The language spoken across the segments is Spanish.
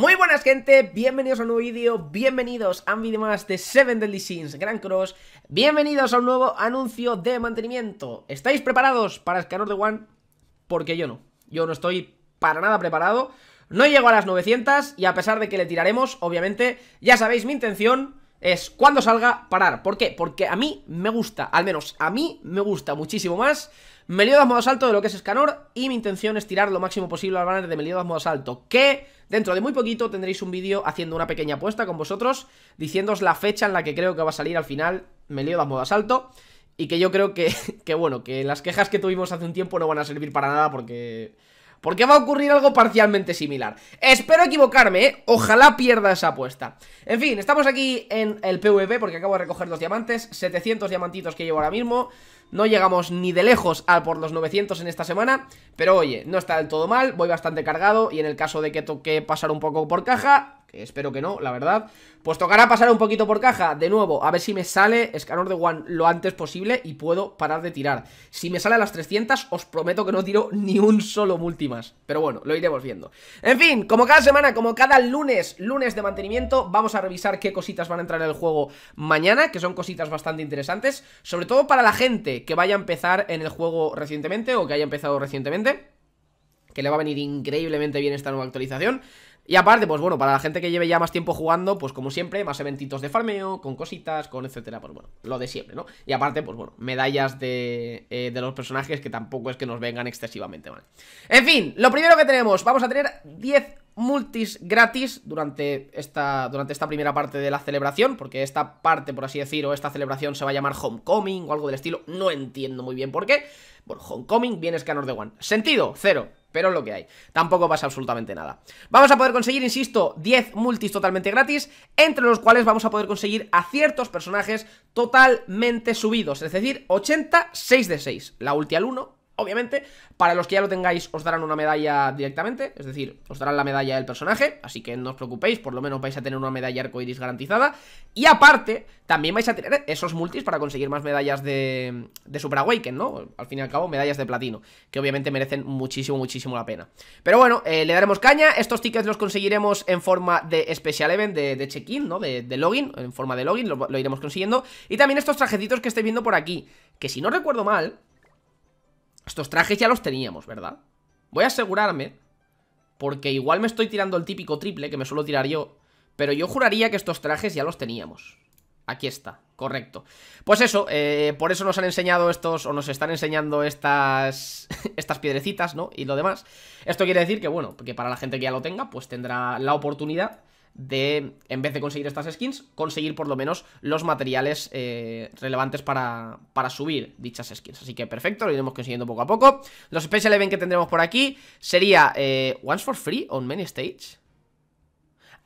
Muy buenas gente, bienvenidos a un nuevo vídeo, bienvenidos a un vídeo más de Seven Deadly Sins Grand Cross Bienvenidos a un nuevo anuncio de mantenimiento ¿Estáis preparados para Scanner de One? Porque yo no, yo no estoy para nada preparado No llego a las 900 y a pesar de que le tiraremos, obviamente, ya sabéis mi intención es cuando salga parar. ¿Por qué? Porque a mí me gusta, al menos a mí me gusta muchísimo más Meliodas modo salto de lo que es Escanor y mi intención es tirar lo máximo posible al banner de Meliodas modo salto, que dentro de muy poquito tendréis un vídeo haciendo una pequeña apuesta con vosotros, diciéndoos la fecha en la que creo que va a salir al final Meliodas modo Asalto y que yo creo que, que bueno, que las quejas que tuvimos hace un tiempo no van a servir para nada porque... Porque va a ocurrir algo parcialmente similar Espero equivocarme, ¿eh? Ojalá pierda esa apuesta En fin, estamos aquí en el PvP Porque acabo de recoger los diamantes 700 diamantitos que llevo ahora mismo no llegamos ni de lejos al por los 900 en esta semana, pero oye, no está del todo mal, voy bastante cargado y en el caso de que toque pasar un poco por caja, que espero que no, la verdad. Pues tocará pasar un poquito por caja, de nuevo, a ver si me sale Scanner de One lo antes posible y puedo parar de tirar. Si me sale a las 300, os prometo que no tiro ni un solo multi pero bueno, lo iremos viendo. En fin, como cada semana, como cada lunes, lunes de mantenimiento, vamos a revisar qué cositas van a entrar en el juego mañana, que son cositas bastante interesantes, sobre todo para la gente que vaya a empezar en el juego recientemente o que haya empezado recientemente que le va a venir increíblemente bien esta nueva actualización y aparte, pues bueno, para la gente que lleve ya más tiempo jugando, pues como siempre, más eventitos de farmeo, con cositas, con etcétera, pues bueno, lo de siempre, ¿no? Y aparte, pues bueno, medallas de, eh, los personajes que tampoco es que nos vengan excesivamente mal. En fin, lo primero que tenemos, vamos a tener 10 multis gratis durante esta, durante esta primera parte de la celebración, porque esta parte, por así decir, o esta celebración se va a llamar Homecoming o algo del estilo, no entiendo muy bien por qué, por Homecoming, bien escanos de One. Sentido, cero. Pero lo que hay, tampoco pasa absolutamente nada Vamos a poder conseguir, insisto, 10 multis totalmente gratis Entre los cuales vamos a poder conseguir a ciertos personajes totalmente subidos Es decir, 86 de 6 La ulti al 1, Obviamente, para los que ya lo tengáis, os darán una medalla directamente, es decir, os darán la medalla del personaje, así que no os preocupéis, por lo menos vais a tener una medalla arcoiris garantizada. Y aparte, también vais a tener esos multis para conseguir más medallas de, Super Awaken, ¿no? Al fin y al cabo, medallas de platino, que obviamente merecen muchísimo, muchísimo la pena. Pero bueno, eh, le daremos caña, estos tickets los conseguiremos en forma de Special Event, de, check-in, ¿no? De, login, en forma de login, lo, lo iremos consiguiendo. Y también estos trajecitos que estáis viendo por aquí, que si no recuerdo mal, estos trajes ya los teníamos, ¿verdad? Voy a asegurarme, porque igual me estoy tirando el típico triple que me suelo tirar yo, pero yo juraría que estos trajes ya los teníamos. Aquí está, correcto. Pues eso, eh, por eso nos han enseñado estos, o nos están enseñando estas, estas piedrecitas, ¿no? Y lo demás. Esto quiere decir que, bueno, que para la gente que ya lo tenga, pues tendrá la oportunidad de, en vez de conseguir estas skins, conseguir por lo menos los materiales eh, relevantes para, para, subir dichas skins. Así que perfecto, lo iremos consiguiendo poco a poco. Los special event que tendremos por aquí sería eh, Once for Free on Many stages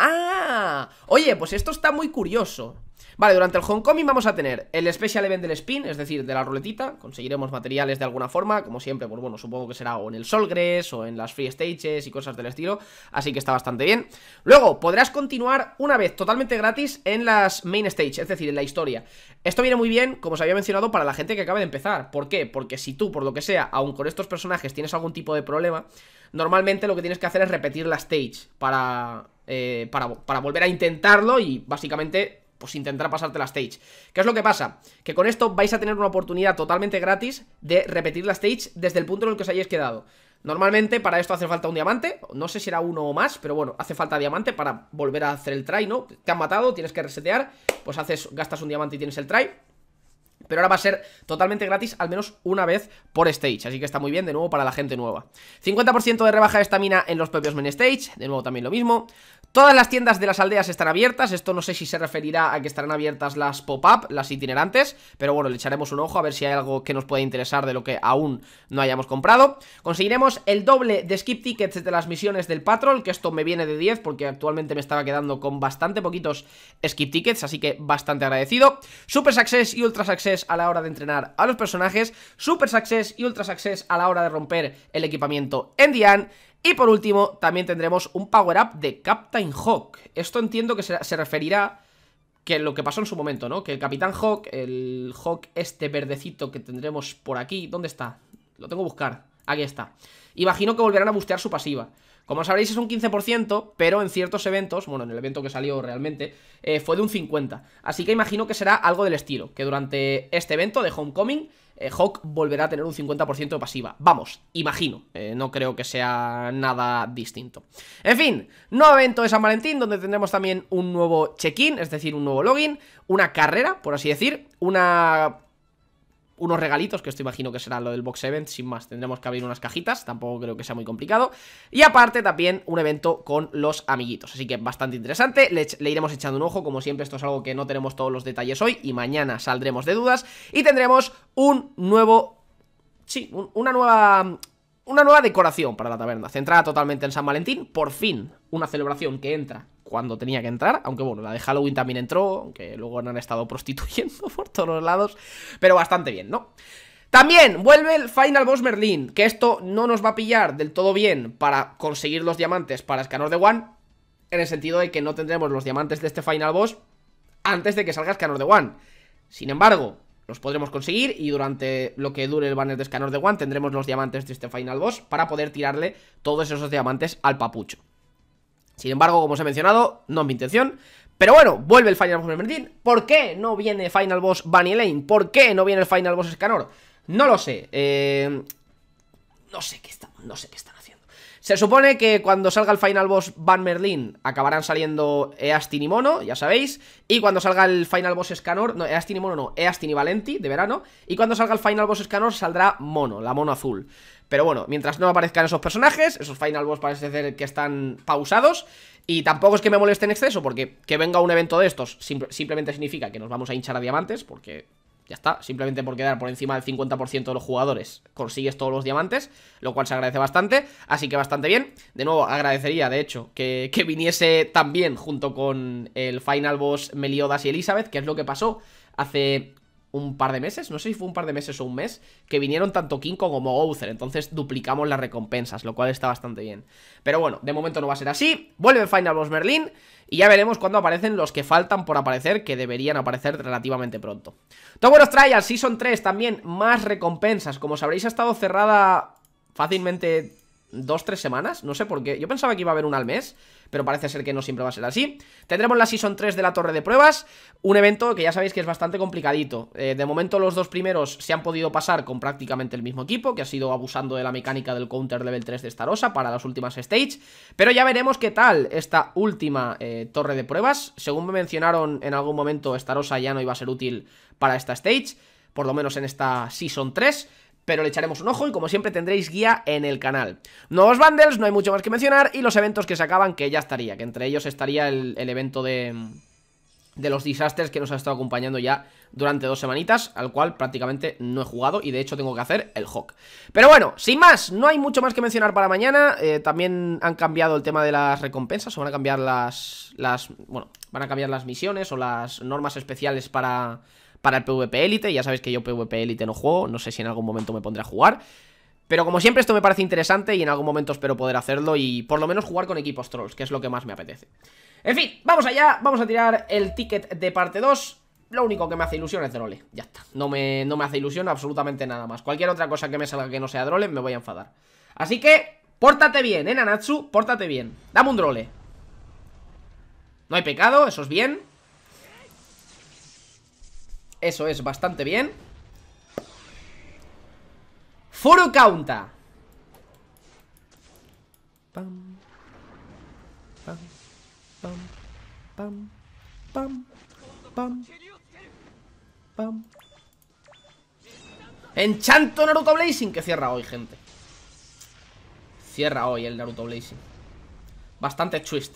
¡Ah! Oye, pues esto está muy curioso Vale, durante el Homecoming vamos a tener el Special Event del Spin, es decir, de la ruletita Conseguiremos materiales de alguna forma, como siempre, pues bueno, supongo que será o en el solgres o en las Free Stages y cosas del estilo Así que está bastante bien Luego, podrás continuar una vez totalmente gratis en las Main Stage, es decir, en la historia Esto viene muy bien, como os había mencionado, para la gente que acaba de empezar ¿Por qué? Porque si tú, por lo que sea, aun con estos personajes tienes algún tipo de problema Normalmente lo que tienes que hacer es repetir la stage para eh, para, volver a intentarlo y básicamente pues intentar pasarte la stage. ¿Qué es lo que pasa? Que con esto vais a tener una oportunidad totalmente gratis de repetir la stage desde el punto en el que os hayáis quedado. Normalmente para esto hace falta un diamante, no sé si era uno o más, pero bueno, hace falta diamante para volver a hacer el try, ¿no? Te han matado, tienes que resetear, pues haces, gastas un diamante y tienes el try. Pero ahora va a ser totalmente gratis, al menos una vez por stage. Así que está muy bien, de nuevo, para la gente nueva. 50% de rebaja de mina en los propios main stage. De nuevo, también lo mismo. Todas las tiendas de las aldeas están abiertas, esto no sé si se referirá a que estarán abiertas las pop-up, las itinerantes, pero bueno, le echaremos un ojo a ver si hay algo que nos pueda interesar de lo que aún no hayamos comprado. Conseguiremos el doble de skip tickets de las misiones del patrol, que esto me viene de 10 porque actualmente me estaba quedando con bastante poquitos skip tickets, así que bastante agradecido. Super Success y Ultra Success a la hora de entrenar a los personajes, Super Success y Ultra Success a la hora de romper el equipamiento en Diane. Y por último, también tendremos un power-up de Captain Hawk. Esto entiendo que se, referirá que lo que pasó en su momento, ¿no? Que el Capitán Hawk, el Hawk este verdecito que tendremos por aquí... ¿Dónde está? Lo tengo que buscar. Aquí está. Imagino que volverán a bustear su pasiva. Como sabréis es un 15%, pero en ciertos eventos, bueno, en el evento que salió realmente, eh, fue de un 50%. Así que imagino que será algo del estilo, que durante este evento de Homecoming, eh, Hawk volverá a tener un 50% de pasiva. Vamos, imagino, eh, no creo que sea nada distinto. En fin, nuevo evento de San Valentín, donde tendremos también un nuevo check-in, es decir, un nuevo login, una carrera, por así decir, una unos regalitos, que esto imagino que será lo del Box Event, sin más, tendremos que abrir unas cajitas, tampoco creo que sea muy complicado. Y aparte también un evento con los amiguitos, así que bastante interesante, le, iremos echando un ojo, como siempre esto es algo que no tenemos todos los detalles hoy y mañana saldremos de dudas y tendremos un nuevo... Sí, una nueva una nueva decoración para la taberna, centrada totalmente en San Valentín, por fin una celebración que entra cuando tenía que entrar, aunque bueno, la de Halloween también entró, aunque luego no han estado prostituyendo por todos lados, pero bastante bien, ¿no? También vuelve el Final Boss Merlin, que esto no nos va a pillar del todo bien para conseguir los diamantes para Escanor de One, en el sentido de que no tendremos los diamantes de este Final Boss antes de que salga Escanor de One. Sin embargo, los podremos conseguir y durante lo que dure el banner de Scanor de One tendremos los diamantes de este final boss para poder tirarle todos esos diamantes al papucho. Sin embargo, como os he mencionado, no es mi intención. Pero bueno, vuelve el Final Boss Merlin. ¿Por qué no viene Final Boss Bunny Lane? ¿Por qué no viene el Final Boss Scanor? No lo sé. Eh, no sé qué no sé qué están haciendo. Se supone que cuando salga el Final Boss Van Merlin acabarán saliendo Eastin y Mono, ya sabéis. Y cuando salga el Final Boss Scanor, no, Eastin y Mono no, Eastin y Valenti, de verano. Y cuando salga el Final Boss Scanor saldrá Mono, la Mono Azul. Pero bueno, mientras no aparezcan esos personajes, esos Final Boss parece ser que están pausados. Y tampoco es que me molesten en exceso, porque que venga un evento de estos simplemente significa que nos vamos a hinchar a diamantes, porque ya está, simplemente por quedar por encima del 50% de los jugadores consigues todos los diamantes, lo cual se agradece bastante, así que bastante bien. De nuevo, agradecería, de hecho, que, viniese también junto con el Final Boss Meliodas y Elizabeth, que es lo que pasó hace un par de meses, no sé si fue un par de meses o un mes, que vinieron tanto King como Gouther, entonces duplicamos las recompensas, lo cual está bastante bien. Pero bueno, de momento no va a ser así, vuelve Final Boss Merlin y ya veremos cuándo aparecen los que faltan por aparecer, que deberían aparecer relativamente pronto. Tower of Trials Season 3 también, más recompensas, como sabréis ha estado cerrada fácilmente dos, tres semanas, no sé por qué. Yo pensaba que iba a haber una al mes, pero parece ser que no siempre va a ser así. Tendremos la Season 3 de la Torre de Pruebas, un evento que ya sabéis que es bastante complicadito. Eh, de momento los dos primeros se han podido pasar con prácticamente el mismo equipo, que ha sido abusando de la mecánica del Counter Level 3 de Starosa para las últimas stages, pero ya veremos qué tal esta última eh, Torre de Pruebas. Según me mencionaron en algún momento, Starosa ya no iba a ser útil para esta stage, por lo menos en esta Season 3, pero le echaremos un ojo y como siempre tendréis guía en el canal. Nuevos bundles, no hay mucho más que mencionar y los eventos que se acaban que ya estaría, que entre ellos estaría el, evento de de los disasters que nos ha estado acompañando ya durante dos semanitas, al cual prácticamente no he jugado y de hecho tengo que hacer el Hawk. Pero bueno, sin más, no hay mucho más que mencionar para mañana, eh, también han cambiado el tema de las recompensas, o van a cambiar las, las, bueno, van a cambiar las misiones o las normas especiales para para el PvP Elite. Ya sabéis que yo PvP Elite no juego, no sé si en algún momento me pondré a jugar. Pero como siempre esto me parece interesante y en algún momento espero poder hacerlo y por lo menos jugar con equipos trolls, que es lo que más me apetece. En fin, vamos allá, vamos a tirar el ticket de parte 2. Lo único que me hace ilusión es Drole, ya está. No me, no me hace ilusión absolutamente nada más. Cualquier otra cosa que me salga que no sea Drole me voy a enfadar. Así que, pórtate bien, eh, Nanatsu, pórtate bien. Dame un Drole. No hay pecado, eso es bien. Eso es, bastante bien Foro Counta Pam Enchanto Naruto Blazing Que cierra hoy, gente Cierra hoy el Naruto Blazing Bastante twist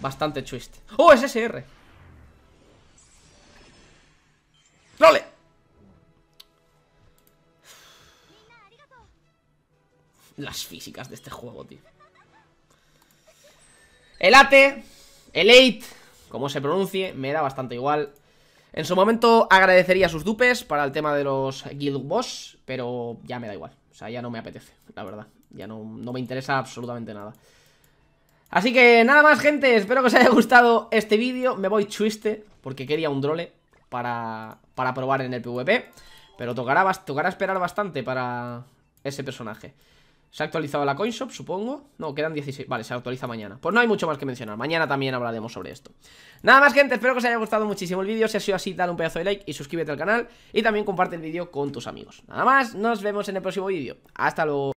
Bastante twist ¡Oh, SSR! Drole. Las físicas de este juego, tío El ATE El 8 Como se pronuncie, me da bastante igual En su momento agradecería sus dupes Para el tema de los Guild Boss Pero ya me da igual O sea, ya no me apetece, la verdad Ya no, me interesa absolutamente nada Así que nada más, gente Espero que os haya gustado este vídeo Me voy chuiste, porque quería un drole para, probar en el PvP. Pero tocará, tocará esperar bastante para ese personaje. Se ha actualizado la coinshop, supongo No, quedan 16, vale, se actualiza mañana Pues no hay mucho más que mencionar, mañana también hablaremos sobre esto Nada más gente, espero que os haya gustado muchísimo el vídeo Si ha sido así, dale un pedazo de like y suscríbete al canal Y también comparte el vídeo con tus amigos Nada más, nos vemos en el próximo vídeo Hasta luego